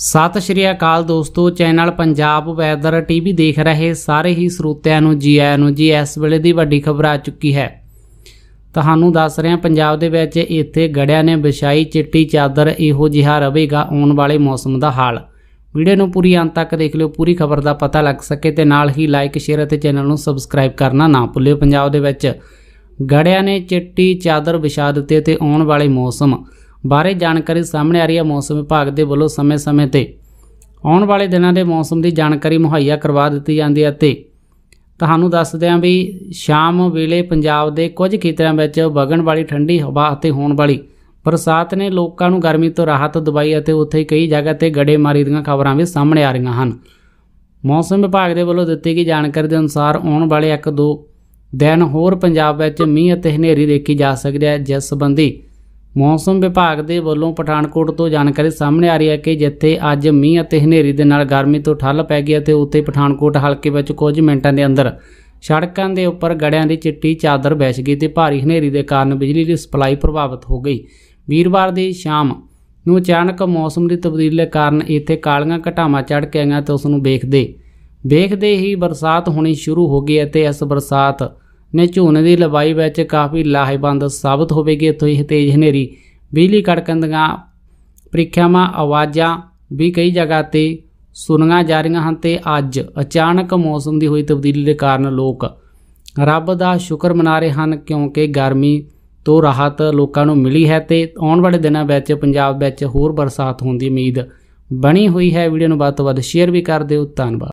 ਸਤਿ ਸ਼੍ਰੀ ਅਕਾਲ ਦੋਸਤੋ channel Punjab weather TV ਦੇਖ ਰਹੇ ਸਾਰੇ ਹੀ ਸਰੋਤਿਆਂ ਨੂੰ ਜੀ ਆਇਆਂ ਨੂੰ ਜੀ ਇਸ ਵੇਲੇ ਦੀ ਵੱਡੀ ਖਬਰ ਆ ਚੁੱਕੀ ਹੈ ਤੁਹਾਨੂੰ ਦੱਸ ਰਿਹਾ ਪੰਜਾਬ ਦੇ ਵਿੱਚ ਇੱਥੇ ਗੜਿਆਂ ਨੇ ਵਿਛਾਈ ਚਿੱਟੀ ਚਾਦਰ ਇਹੋ ਜਿਹਾ ਰਹੇਗਾ ਆਉਣ ਵਾਲੇ ਮੌਸਮ ਦਾ ਹਾਲ ਵੀਡੀਓ ਨੂੰ ਪੂਰੀ ਅੰਤ ਤੱਕ ਦੇਖ ਲਿਓ ਪੂਰੀ ਖਬਰ ਦਾ ਪਤਾ ਲੱਗ ਸਕੇ ਤੇ ਨਾਲ ਹੀ ਲਾਈਕ ਸ਼ੇਅਰ ਅਤੇ ਚੈਨਲ ਨੂੰ ਸਬਸਕ੍ਰਾਈਬ ਕਰਨਾ ਨਾ ਭੁੱਲਿਓ ਪੰਜਾਬ ਦੇ ਵਿੱਚ ਗੜਿਆਂ ਨੇ ਚਿੱਟੀ ਚਾਦਰ ਵਿਛਾ ਦਿੱਤੀ ਤੇ ਆਉਣ ਵਾਲੇ ਮੌਸਮ ਬਾਰੇ ਜਾਣਕਾਰੀ ਸਾਹਮਣੇ ਆ ਰਹੀ ਹੈ ਮੌਸਮ ਵਿਭਾਗ ਦੇ ਵੱਲੋਂ ਸਮੇਂ-ਸਮੇਂ ਤੇ ਆਉਣ ਵਾਲੇ ਦਿਨਾਂ ਦੇ ਮੌਸਮ ਦੀ ਜਾਣਕਾਰੀ ਮੁਹੱਈਆ ਕਰਵਾ ਦਿੱਤੀ ਜਾਂਦੀ ਹੈ ਤੇ ਤੁਹਾਨੂੰ ਦੱਸਦੇ ਹਾਂ ਵੀ ਸ਼ਾਮ ਵੇਲੇ ਪੰਜਾਬ ਦੇ ਕੁਝ ਖੇਤਰਾਂ ਵਿੱਚ ਵਗਣ ਵਾਲੀ ਠੰਡੀ ਹਵਾ ਅਤੇ ਹੋਣ ਵਾਲੀ ਬਰਸਾਤ ਨੇ ਲੋਕਾਂ ਨੂੰ ਗਰਮੀ ਤੋਂ ਰਾਹਤ ਦਵਾਈ ਅਤੇ ਉੱਥੇ ਕਈ ਜਗ੍ਹਾ ਤੇ ਗੜੇ ਮਾਰੀ ਦੀਆਂ ਖਬਰਾਂ ਵੀ ਸਾਹਮਣੇ ਆ ਰਹੀਆਂ ਹਨ ਮੌਸਮ ਵਿਭਾਗ ਦੇ ਵੱਲੋਂ ਦਿੱਤੀ ਗਈ ਜਾਣਕਾਰੀ ਦੇ ਅਨੁਸਾਰ ਆਉਣ ਵਾਲੇ 1-2 ਦਿਨ ਹੋਰ ਪੰਜਾਬ ਵਿੱਚ ਮੀਂਹ ਅਤੇ ਹਨੇਰੀ ਦੇਖੀ ਜਾ ਸਕਦੀ ਹੈ ਜਿਸ ਸੰਬੰਧੀ ਮੌਸਮ ਵਿਭਾਗ ਦੇ ਵੱਲੋਂ ਪਠਾਨਕੋਟ ਤੋਂ ਜਾਣਕਾਰੀ ਸਾਹਮਣੇ ਆ ਰਹੀ ਹੈ ਕਿ ਜਿੱਥੇ ਅੱਜ ਮੀਂਹ ਅਤੇ ਹਨੇਰੀ ਦੇ ਨਾਲ ਗਰਮੀ ਤੋਂ ਠੱਲ ਪੈ ਗਈ ਅਤੇ ਉੱਤੇ ਪਠਾਨਕੋਟ ਹਲਕੇ ਵਿੱਚ ਕੁਝ ਮਿੰਟਾਂ ਦੇ ਅੰਦਰ ਸੜਕਾਂ ਦੇ ਉੱਪਰ ਗੜਿਆਂ ਦੀ ਚਿੱਟੀ ਚਾਦਰ ਵਿਛ ਗਈ ਤੇ ਭਾਰੀ ਹਨੇਰੀ ਦੇ ਕਾਰਨ ਬਿਜਲੀ ਦੀ ਸਪਲਾਈ ਪ੍ਰਭਾਵਿਤ ਹੋ ਗਈ ਵੀਰਵਾਰ ਦੀ ਸ਼ਾਮ ਨੂੰ ਅਚਾਨਕ ਮੌਸਮ ਦੀ ਤਬਦੀਲੀ ਦੇ ਕਾਰਨ ਇੱਥੇ ਕਾਲੀਆਂ ਘਟਾਵਾਂ ਚੜ ਕੇ ਆਈਆਂ ਤੇ ਉਸ ਨੂੰ ਵੇਖਦੇ ਵੇਖਦੇ ਹੀ ਬਰਸਾਤ ਹੋਣੀ ਸ਼ੁਰੂ ਹੋ ਗਈ ਅਤੇ ਇਸ ਬਰਸਾਤ ਨੇ ਝੋਨੇ ਦੀ ਲਵਾਈ ਵਿੱਚ ਕਾਫੀ ਲਾਹੇਵੰਦ ਸਾਬਤ ਹੋਵੇਗੀ ਇਥੋਂ ਇਹ ਤੇਜ਼ ਹਨੇਰੀ ਬਿਜਲੀ ਕੜਕਣ ਦੀਆਂ ਪ੍ਰੀਖਿਆਵਾਂ ਆਵਾਜ਼ਾਂ ਵੀ ਕਈ ਜਗ੍ਹਾ ਤੇ ਸੁਣੀਆਂ ਜਾ ਰਹੀਆਂ ਹਨ ਤੇ ਅੱਜ ਅਚਾਨਕ ਮੌਸਮ ਦੀ ਹੋਈ ਤਬਦੀਲੀ ਦੇ ਕਾਰਨ ਲੋਕ ਰੱਬ ਦਾ ਸ਼ੁਕਰ ਮਨਾ ਰਹੇ ਹਨ ਕਿਉਂਕਿ ਗਰਮੀ ਤੋਂ ਰਾਹਤ ਲੋਕਾਂ ਨੂੰ ਮਿਲੀ ਹੈ ਤੇ ਆਉਣ ਵਾਲੇ ਦਿਨਾਂ ਵਿੱਚ ਪੰਜਾਬ ਵਿੱਚ ਹੋਰ ਬਰਸਾਤ ਹੋਣ ਦੀ ਉਮੀਦ ਬਣੀ ਹੋਈ ਹੈ ਵੀਡੀਓ ਨੂੰ ਵੱਧ ਤੋਂ ਵੱਧ ਸ਼ੇਅਰ ਵੀ ਕਰ ਦਿਓ ਧੰਨਵਾਦ